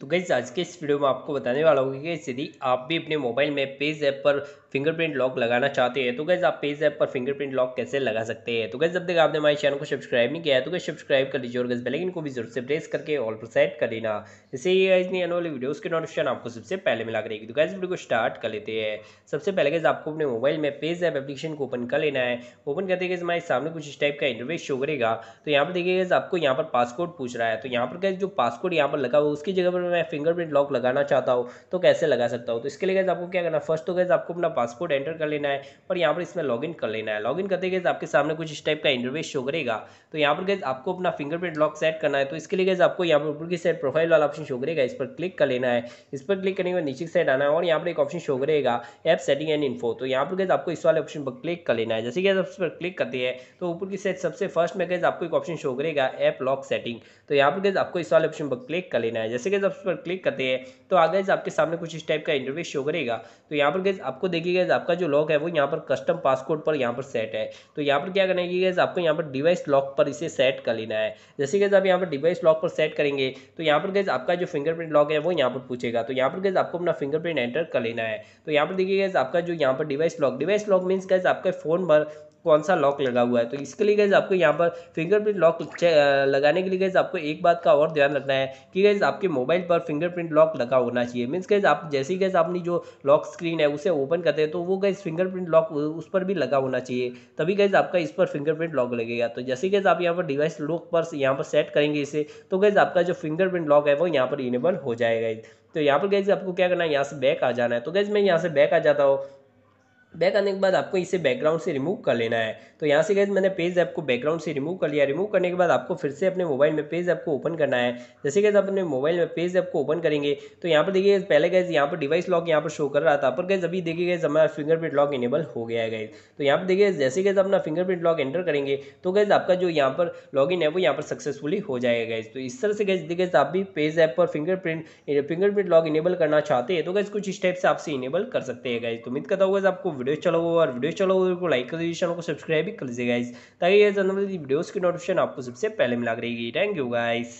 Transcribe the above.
तो गैस आज के इस वीडियो में आपको बताने वाला हूँ कि यदि आप भी अपने मोबाइल में पेज ऐप पर फिंगरप्रिंट लॉक लगाना चाहते हैं तो गैस आप पेज ऐप पर फिंगरप्रिंट लॉक कैसे लगा सकते हैं तो गैस जब तक आपने हमारे चैनल को सब्सक्राइब नहीं किया है तो गैस सब्सक्राइब कर लीजिए और गैस बेलाइन को भी जरूर से प्रेस करके ऑल पर सेट कर लेना इसे ये गैस नहीं आने वाली वीडियोज़ उसके नोटिफिकेशन आपको सबसे पहले मिला करेगी तो गैस वीडियो को स्टार्ट कर लेते हैं सबसे पहले गैस आपको अपने मोबाइल में पेज ऐप एप्लीकेशन को ओपन कर लेना है ओपन करते देगा हमारे सामने कुछ इस टाइप का इंटरव्यू शो करेगा तो यहाँ पर देखिए गैस आपको यहाँ पर पासकोड पूछ रहा है तो यहाँ पर गैस जो पासकोड यहाँ पर लगा हुआ उसकी जगह पर में मैं फिंगरप्रिंट लॉक लगाना चाहता हूँ तो कैसे लगा सकता हूँ तो इसके लिए गैस आपको क्या करना फर्स्ट तो गैस आपको अपना पासपोर्ट एंटर कर लेना है और यहाँ पर इसमें लॉगिन कर लेना है लॉगिन करते गए आपके सामने कुछ इस टाइप का इंटरवेश शो करेगा तो यहाँ पर गैस आपको अपना फिंगरप्रिंट लॉक सेट करना है तो इसके लिए गैस आपको यहाँ पर ऊपर की साइड प्रोफाइल वाला ऑप्शन शो करेगा इस पर क्लिक कर लेना है इस पर क्लिक करने के बाद नीचे की साइड आना है और यहाँ पर एक ऑप्शन शो करेगा ऐप सेटिंग एंड इन्फो तो यहाँ पर गैस आपको इस वाले ऑप्शन पर क्लिक कर लेना है जैसे कि आप इस पर क्लिक करते हैं तो ऊपर की साइड सबसे फर्स्ट में गैस आपको एक ऑप्शन शो करेगा ऐप लॉक सेटिंग तो यहाँ पर गैस आपको इस वाले ऑप्शन पर क्लिक कर लेना है जैसे कि आप ऑप्शन पर क्लिक करते हैं तो आ गए आपके सामने कुछ इस टाइप का इंटरव्यू शो करेगा तो यहाँ पर गैस आपको देखिए आपका जो लॉक है वो यहाँ पर कस्टम पासकोड पर यहाँ पर सेट है तो यहाँ पर क्या करना है आपको यहाँ पर डिवाइस लॉक पर इसे सेट कर लेना है जैसे कि आप यहाँ पर डिवाइस लॉक पर सेट करेंगे तो यहाँ पर गैस आपका जो फिंगरप्रिंट लॉक है वो यहाँ पर पूछेगा तो यहाँ पर गैस आपको अपना फिंगरप्रिंट एंटर कर लेना है तो यहाँ पर देखिए आपका जो यहाँ पर device lock device lock means guys आपके फ़ोन पर कौन सा लॉक लगा हुआ है तो इसके लिए गैस आपको यहाँ पर फिंगरप्रिंट लॉक लगाने के लिए गैज़ आपको एक बात का और ध्यान रखना है कि गैज़ आपके मोबाइल पर फिंगरप्रिंट लॉक लगा होना चाहिए मीन्स गैस आप जैसे ही गैस अपनी जो लॉक स्क्रीन है उसे ओपन करते हैं तो वो गैस फिंगरप्रिंट लॉक उस पर भी लगा होना चाहिए तभी गैस आपका इस पर फिंगरप्रिंट लॉक लगेगा तो जैसे गैस आप यहाँ पर डिवाइस लॉक पर यहाँ पर सेट करेंगे इसे तो गैज़ आपका जो फिंगरप्रिंट लॉक है वो यहाँ पर इनेबल हो जाएगा तो यहाँ पर गैस आपको क्या करना है यहाँ से बैक आ जाना है तो गैज़ मैं यहाँ से बैक आ जाता हूँ बैक आने के बाद आपको इसे बैकग्राउंड से रिमूव कर लेना है तो यहाँ से गैस मैंने पेज ऐप को बैकग्राउंड से रिमूव कर लिया रिमूव करने के बाद आपको फिर से अपने मोबाइल में पेज ऐप को ओपन करना है जैसे गैस अपने मोबाइल में पेज ऐप को ओपन करेंगे तो यहाँ पर देखिए पहले गैस यहाँ पर डिवाइस लॉक यहाँ पर शो कर रहा था पर गैस अभी देखिए गैस हमारा फिंगरप्रिंट लॉक इनेबल हो गया है गैस तो यहाँ पर देखिए जैसे गैस अपना फिंगरप्रिंट लॉक एंटर करेंगे तो गैस आपका जो यहाँ पर लॉग है वो यहाँ पर सक्सेसफुली हो जाएगा गैस तो इस तरह से गैस देखिए आप भी पेज ऐप पर फिंगरप्रिंट फिंगरप्रिंट लॉक इनेबल करना चाहते हैं तो गैस कुछ स्टेप से आपसे इनेबल कर सकते हैं गैस तो उम्मीद करता गैस आपको वीडियो चलो और वीडियो चलो को लाइक कर दीजिए चैनल को सब्सक्राइब भी कर लीजिए गाइस ताकि ये जानने वाली वीडियोज़ की नोटिफिकेशन आपको सबसे पहले मिला रहेगी थैंक यू गाइस